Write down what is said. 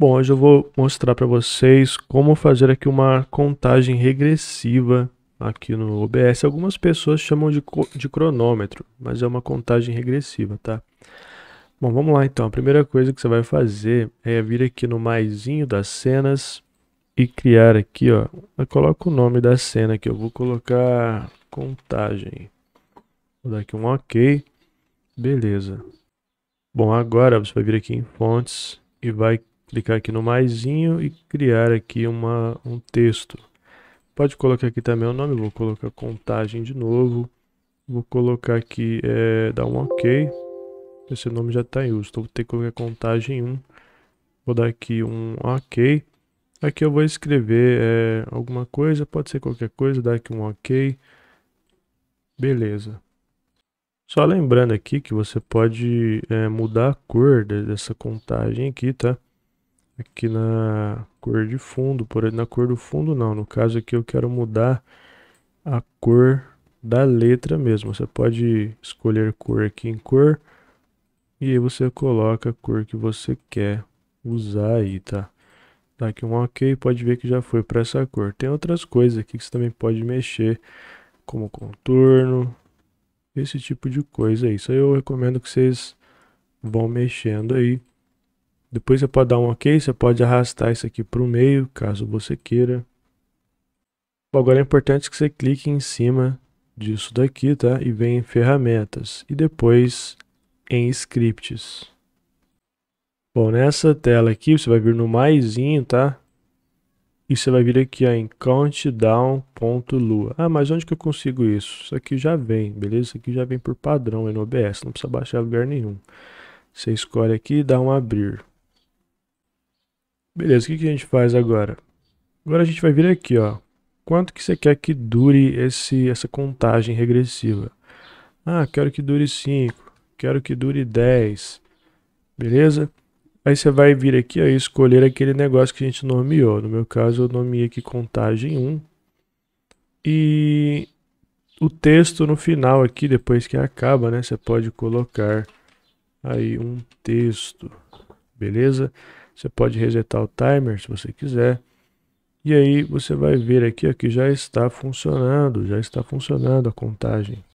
Bom, hoje eu vou mostrar para vocês como fazer aqui uma contagem regressiva aqui no OBS. Algumas pessoas chamam de, de cronômetro, mas é uma contagem regressiva, tá? Bom, vamos lá então. A primeira coisa que você vai fazer é vir aqui no maisinho das cenas e criar aqui, ó. Coloca o nome da cena que eu vou colocar contagem. Vou dar aqui um OK. Beleza. Bom, agora você vai vir aqui em fontes e vai clicar aqui no maisinho e criar aqui uma, um texto. Pode colocar aqui também o nome, vou colocar contagem de novo. Vou colocar aqui, é, dar um OK. Esse nome já está em uso, então vou ter que colocar contagem 1. Vou dar aqui um OK. Aqui eu vou escrever é, alguma coisa, pode ser qualquer coisa, dar aqui um OK. Beleza. Só lembrando aqui que você pode é, mudar a cor dessa contagem aqui, tá? aqui na cor de fundo, por na cor do fundo não, no caso aqui eu quero mudar a cor da letra mesmo. Você pode escolher cor aqui em cor e aí você coloca a cor que você quer usar aí, tá? Dá aqui um OK, pode ver que já foi para essa cor. Tem outras coisas aqui que você também pode mexer, como contorno, esse tipo de coisa aí. Isso aí eu recomendo que vocês vão mexendo aí depois você pode dar um OK, você pode arrastar isso aqui para o meio, caso você queira. agora é importante que você clique em cima disso daqui, tá? E vem em ferramentas e depois em scripts. Bom, nessa tela aqui você vai vir no maisinho, tá? E você vai vir aqui ó, em countdown.lua. Ah, mas onde que eu consigo isso? Isso aqui já vem, beleza? Isso aqui já vem por padrão no OBS, não precisa baixar lugar nenhum. Você escolhe aqui e dá um abrir. Beleza, o que, que a gente faz agora? Agora a gente vai vir aqui, ó. Quanto que você quer que dure esse, essa contagem regressiva? Ah, quero que dure 5, quero que dure 10, beleza? Aí você vai vir aqui ó, e escolher aquele negócio que a gente nomeou. No meu caso, eu nomeei aqui contagem 1. E o texto no final aqui, depois que acaba, né? Você pode colocar aí um texto, beleza? Beleza? Você pode resetar o timer se você quiser. E aí você vai ver aqui ó, que já está funcionando, já está funcionando a contagem.